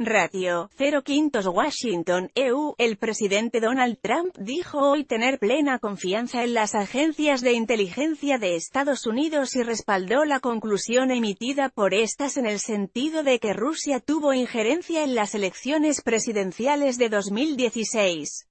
Ratio 05 Washington, EU, el presidente Donald Trump dijo hoy tener plena confianza en las agencias de inteligencia de Estados Unidos y respaldó la conclusión emitida por estas en el sentido de que Rusia tuvo injerencia en las elecciones presidenciales de 2016.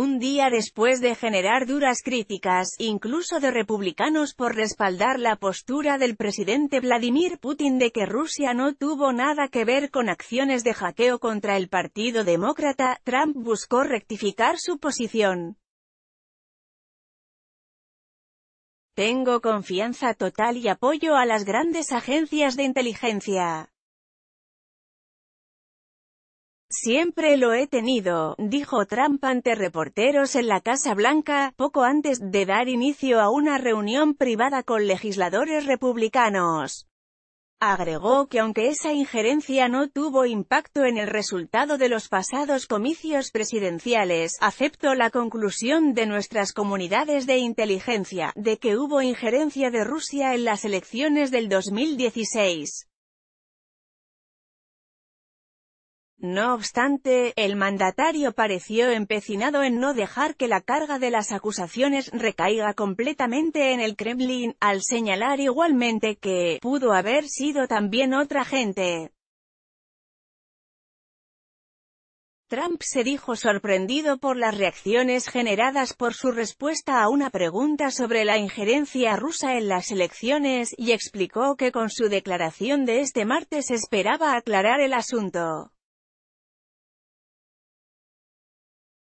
Un día después de generar duras críticas, incluso de republicanos por respaldar la postura del presidente Vladimir Putin de que Rusia no tuvo nada que ver con acciones de hackeo contra el Partido Demócrata, Trump buscó rectificar su posición. Tengo confianza total y apoyo a las grandes agencias de inteligencia. Siempre lo he tenido, dijo Trump ante reporteros en la Casa Blanca, poco antes de dar inicio a una reunión privada con legisladores republicanos. Agregó que aunque esa injerencia no tuvo impacto en el resultado de los pasados comicios presidenciales, acepto la conclusión de nuestras comunidades de inteligencia, de que hubo injerencia de Rusia en las elecciones del 2016. No obstante, el mandatario pareció empecinado en no dejar que la carga de las acusaciones recaiga completamente en el Kremlin, al señalar igualmente que, pudo haber sido también otra gente. Trump se dijo sorprendido por las reacciones generadas por su respuesta a una pregunta sobre la injerencia rusa en las elecciones, y explicó que con su declaración de este martes esperaba aclarar el asunto.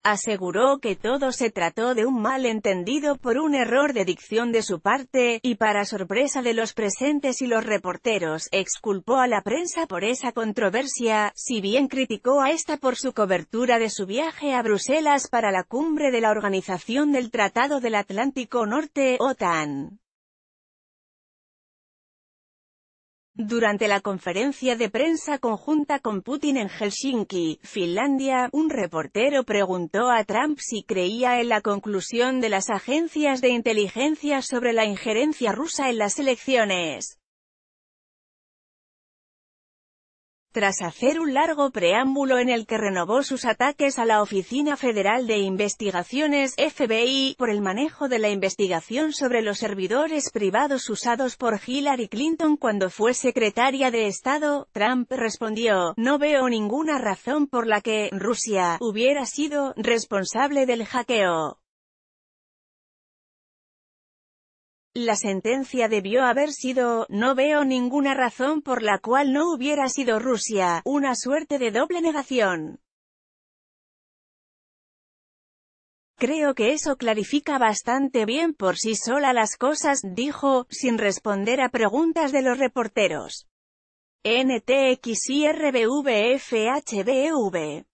aseguró que todo se trató de un malentendido por un error de dicción de su parte, y para sorpresa de los presentes y los reporteros, exculpó a la prensa por esa controversia, si bien criticó a esta por su cobertura de su viaje a Bruselas para la cumbre de la Organización del Tratado del Atlántico Norte, OTAN. Durante la conferencia de prensa conjunta con Putin en Helsinki, Finlandia, un reportero preguntó a Trump si creía en la conclusión de las agencias de inteligencia sobre la injerencia rusa en las elecciones. tras hacer un largo preámbulo en el que renovó sus ataques a la Oficina Federal de Investigaciones, FBI, por el manejo de la investigación sobre los servidores privados usados por Hillary Clinton cuando fue secretaria de Estado, Trump respondió, no veo ninguna razón por la que Rusia hubiera sido responsable del hackeo. La sentencia debió haber sido, no veo ninguna razón por la cual no hubiera sido Rusia, una suerte de doble negación. Creo que eso clarifica bastante bien por sí sola las cosas, dijo, sin responder a preguntas de los reporteros. NTXIRBVFHBEV